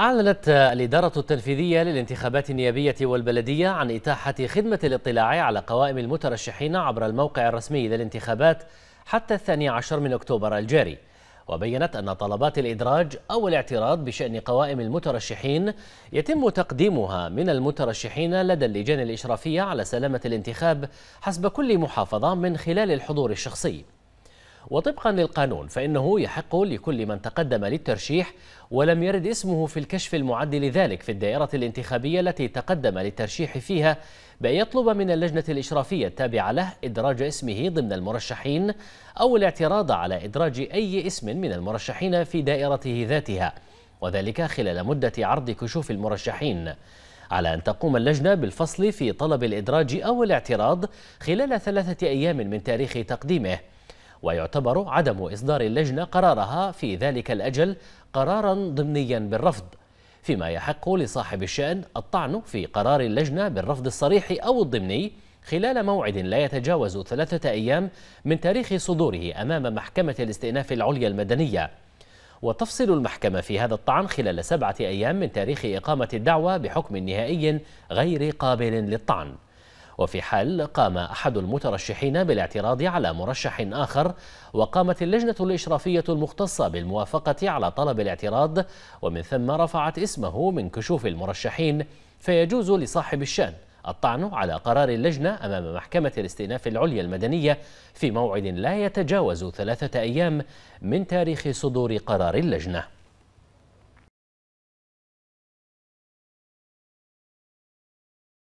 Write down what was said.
أعلنت الإدارة التنفيذية للانتخابات النيابية والبلدية عن إتاحة خدمة الاطلاع على قوائم المترشحين عبر الموقع الرسمي للانتخابات حتى الثاني عشر من أكتوبر الجاري وبينت أن طلبات الإدراج أو الاعتراض بشأن قوائم المترشحين يتم تقديمها من المترشحين لدى اللجان الإشرافية على سلامة الانتخاب حسب كل محافظة من خلال الحضور الشخصي وطبقا للقانون فإنه يحق لكل من تقدم للترشيح ولم يرد اسمه في الكشف المعد لذلك في الدائرة الانتخابية التي تقدم للترشيح فيها بأن يطلب من اللجنة الإشرافية التابعة له إدراج اسمه ضمن المرشحين أو الاعتراض على إدراج أي اسم من المرشحين في دائرته ذاتها وذلك خلال مدة عرض كشوف المرشحين على أن تقوم اللجنة بالفصل في طلب الإدراج أو الاعتراض خلال ثلاثة أيام من تاريخ تقديمه ويعتبر عدم إصدار اللجنة قرارها في ذلك الأجل قرارا ضمنيا بالرفض فيما يحق لصاحب الشأن الطعن في قرار اللجنة بالرفض الصريح أو الضمني خلال موعد لا يتجاوز ثلاثة أيام من تاريخ صدوره أمام محكمة الاستئناف العليا المدنية وتفصل المحكمة في هذا الطعن خلال سبعة أيام من تاريخ إقامة الدعوة بحكم نهائي غير قابل للطعن وفي حال قام أحد المترشحين بالاعتراض على مرشح آخر وقامت اللجنة الإشرافية المختصة بالموافقة على طلب الاعتراض ومن ثم رفعت اسمه من كشوف المرشحين فيجوز لصاحب الشأن الطعن على قرار اللجنة أمام محكمة الاستئناف العليا المدنية في موعد لا يتجاوز ثلاثة أيام من تاريخ صدور قرار اللجنة